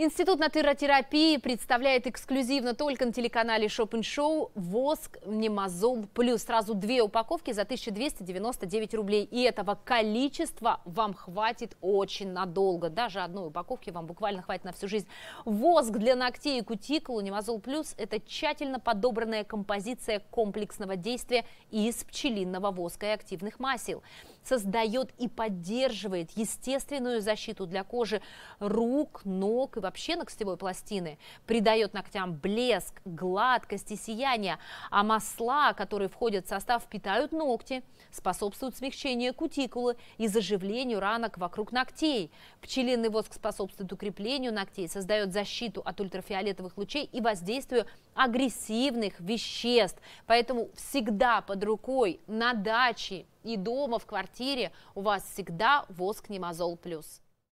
Институт натуротерапии представляет эксклюзивно только на телеканале Шоппин Шоу воск Немазол Плюс. Сразу две упаковки за 1299 рублей. И этого количества вам хватит очень надолго. Даже одной упаковки вам буквально хватит на всю жизнь. Воск для ногтей и кутикулы Немазол Плюс – это тщательно подобранная композиция комплексного действия из пчелиного воска и активных масел. Создает и поддерживает естественную защиту для кожи рук, ног и вообще ногтевой пластины придает ногтям блеск, гладкость и сияние, а масла, которые входят в состав, питают ногти, способствуют смягчению кутикулы и заживлению ранок вокруг ногтей. Пчелиный воск способствует укреплению ногтей, создает защиту от ультрафиолетовых лучей и воздействию агрессивных веществ. Поэтому всегда под рукой на даче и дома в квартире у вас всегда воск Немазол Плюс.